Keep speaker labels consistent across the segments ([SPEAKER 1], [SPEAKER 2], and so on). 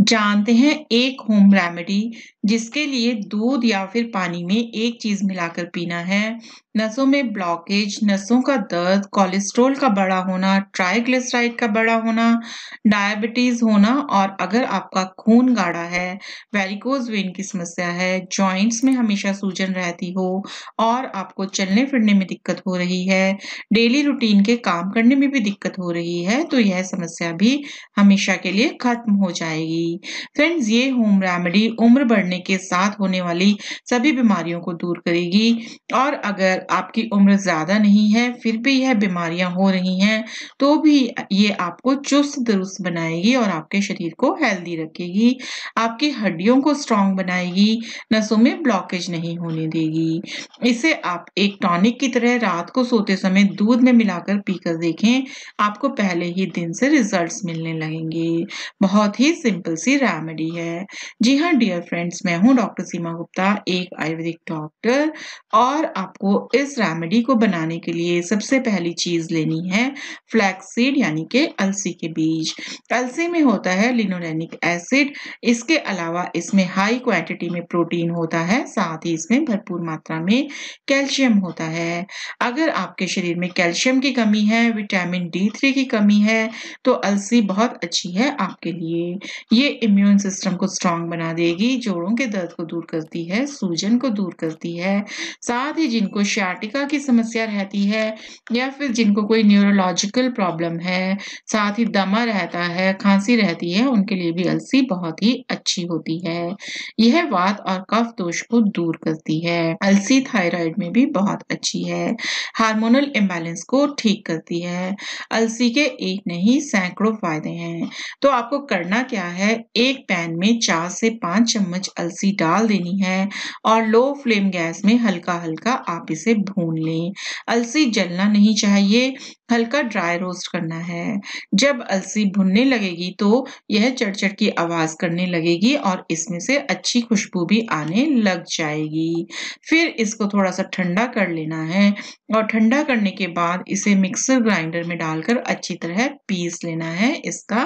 [SPEAKER 1] जानते हैं एक होम रेमेडी जिसके लिए दूध या फिर पानी में एक चीज मिलाकर पीना है नसों में ब्लॉकेज नसों का दर्द कोलेस्ट्रोल का बड़ा होना ट्राइग्लिसराइड का बड़ा होना डायबिटीज होना और अगर आपका खून गाढ़ा है वेरिकोज वेन की समस्या है जॉइंट्स में हमेशा सूजन रहती हो और आपको चलने फिरने में दिक्कत हो रही है डेली रूटीन के काम करने में भी दिक्कत हो रही है तो यह समस्या भी हमेशा के लिए खत्म हो जाएगी रहेगी फ्रेंड्स ये होम रेमेडी उम्र बढ़ने के साथ होने वाली सभी बीमारियों को दूर करेगी और अगर आपकी उम्र ज़्यादा नहीं है फिर भी यह बीमारियां हो रही हैं तो भी ये आपको चुस्त दुरुस्त बनाएगी और आपके शरीर को हेल्दी रखेगी आपकी हड्डियों को स्ट्रांग बनाएगी नसों में ब्लॉकेज नहीं होने देगी इसे आप एक टॉनिक की तरह रात को सोते समय दूध में मिलाकर पीकर देखें आपको पहले ही दिन से रिजल्ट्स मिलने लगेंगे बहुत ही सिंपल सिंपल सी रेमेडी है जी हाँ डियर फ्रेंड्स मैं हूँ डॉक्टर सीमा गुप्ता एक आयुर्वेदिक डॉक्टर और आपको इस रेमेडी को बनाने के लिए सबसे पहली चीज लेनी है फ्लैक्स सीड यानी के अलसी के बीज अलसी में होता है लिनोलैनिक एसिड इसके अलावा इसमें हाई क्वांटिटी में प्रोटीन होता है साथ ही इसमें भरपूर मात्रा में कैल्शियम होता है अगर आपके शरीर में कैल्शियम की कमी है विटामिन डी थ्री की कमी है तो अलसी बहुत अच्छी है आपके लिए ये ये इम्यून सिस्टम को स्ट्रांग बना देगी जोड़ों के दर्द को दूर करती है सूजन को दूर करती है साथ ही जिनको शार्टिका की समस्या रहती है या फिर जिनको कोई न्यूरोलॉजिकल प्रॉब्लम है साथ ही दमा रहता है खांसी रहती है उनके लिए भी अलसी बहुत ही अच्छी होती है यह वात और कफ दोष को दूर करती है अलसी थायराइड में भी बहुत अच्छी है हार्मोनल इम्बेलेंस को ठीक करती है अलसी के एक नहीं सैकड़ों फायदे हैं तो आपको करना क्या है है एक पैन में चार से पाँच चम्मच अलसी डाल देनी है और लो फ्लेम गैस में हल्का हल्का आप इसे भून लें अलसी जलना नहीं चाहिए हल्का ड्राई रोस्ट करना है जब अलसी भुनने लगेगी तो यह चड़चड़ की आवाज़ करने लगेगी और इसमें से अच्छी खुशबू भी आने लग जाएगी फिर इसको थोड़ा सा ठंडा कर लेना है और ठंडा करने के बाद इसे मिक्सर ग्राइंडर में डालकर अच्छी तरह पीस लेना है इसका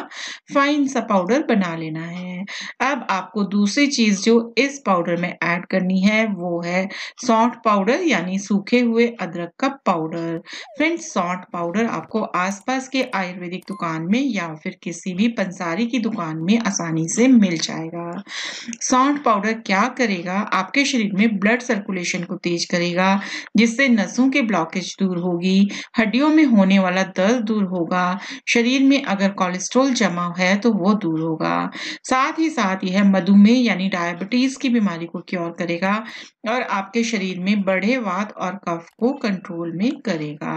[SPEAKER 1] फाइन सा पाउडर बना लेना है अब आपको दूसरी चीज़ जो इस पाउडर में ऐड करनी है वो है सौंठ पाउडर यानी सूखे हुए अदरक का powder friends salt powder powder आपको आसपास के आयुर्वेदिक दुकान में या फिर किसी भी पंसारी की दुकान में आसानी से मिल जाएगा सौंठ पाउडर क्या करेगा आपके शरीर में ब्लड सर्कुलेशन को तेज करेगा जिससे नसों के ब्लॉकेज दूर होगी हड्डियों में होने वाला दर्द दूर होगा शरीर में अगर कोलेस्ट्रोल जमा है तो वो दूर होगा साथ ही साथ यह मधुमेह यानी डायबिटीज की बीमारी को क्योर करेगा और आपके शरीर में बढ़े वात और कफ को कंट्रोल में करेगा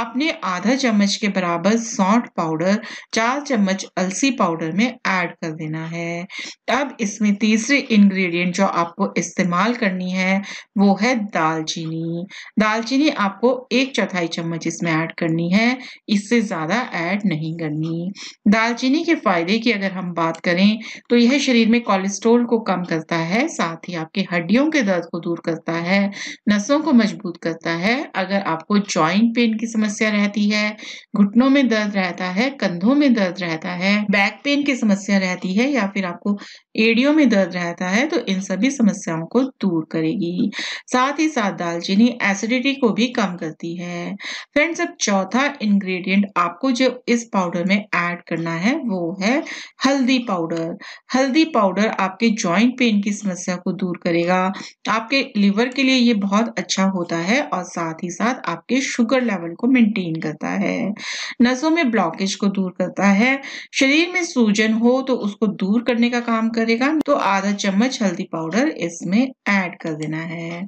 [SPEAKER 1] आपने में आधा चम्मच के बराबर सौंठ पाउडर चार चम्मच अलसी पाउडर में ऐड कर देना है अब इसमें तीसरे इंग्रेडिएंट जो आपको इस्तेमाल करनी है वो है दालचीनी दालचीनी आपको एक चौथाई चम्मच इसमें ऐड करनी है इससे ज़्यादा ऐड नहीं करनी दालचीनी के फ़ायदे की अगर हम बात करें तो यह शरीर में कोलेस्ट्रोल को कम करता है साथ ही आपके हड्डियों के दर्द को दूर करता है नसों को मजबूत करता है अगर आपको ज्वाइंट पेन की समस्या रहती है घुटनों में दर्द रहता है कंधों में दर्द रहता है बैक पेन की समस्या रहती है या फिर आपको एडियो में दर्द रहता है तो इन सभी समस्याओं को दूर करेगी साथ ही साथ दालचीनी एसिडिटी को भी कम करती है फ्रेंड्स अब चौथा इंग्रेडिएंट आपको जो इस पाउडर में ऐड करना है वो है हल्दी पाउडर हल्दी पाउडर आपके जॉइंट पेन की समस्या को दूर करेगा आपके लिवर के लिए ये बहुत अच्छा होता है और साथ ही साथ आपके शुगर लेवल को मेंटेन क्लीन करता है नसों में ब्लॉकेज को दूर करता है शरीर में सूजन हो तो उसको दूर करने का काम करेगा तो आधा चम्मच हल्दी पाउडर इसमें ऐड कर देना है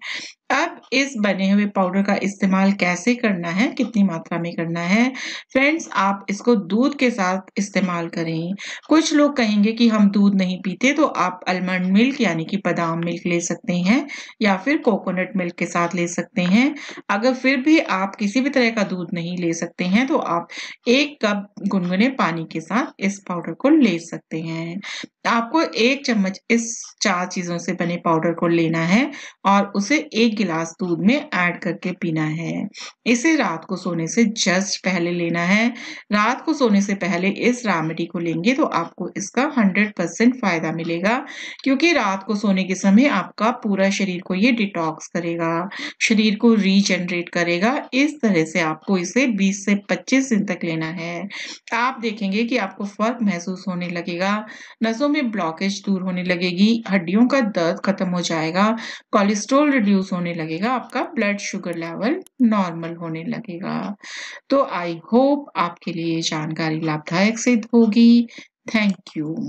[SPEAKER 1] अब इस बने हुए पाउडर का इस्तेमाल कैसे करना है कितनी मात्रा में करना है फ्रेंड्स आप इसको दूध के साथ इस्तेमाल करें कुछ लोग कहेंगे कि हम दूध नहीं पीते तो आप अलमंड मिल्क यानी कि बादाम मिल्क ले सकते हैं या फिर कोकोनट मिल्क के साथ ले सकते हैं अगर फिर भी आप किसी भी तरह का दूध नहीं ले सकते हैं तो आप एक कप गुनगुने पानी के साथ इस पाउडर को ले सकते हैं आपको एक चम्मच इस चार चीज़ों से बने पाउडर को लेना है और उसे एक गिलास दूध में ऐड करके पीना है इसे रात को सोने से जस्ट पहले लेना है रात को सोने से पहले इस रेमेडी को लेंगे तो आपको इसका 100 परसेंट फायदा मिलेगा क्योंकि रात को सोने के समय आपका पूरा शरीर को ये डिटॉक्स करेगा शरीर को रीजनरेट करेगा इस तरह से आपको इसे बीस से पच्चीस दिन तक लेना है आप देखेंगे कि आपको फर्क महसूस होने लगेगा नसों में में ब्लॉकेज दूर होने लगेगी हड्डियों का दर्द खत्म हो जाएगा कोलेस्ट्रोल रिड्यूस होने लगेगा आपका ब्लड शुगर लेवल नॉर्मल होने लगेगा तो आई होप आपके लिए जानकारी लाभदायक सिद्ध होगी थैंक यू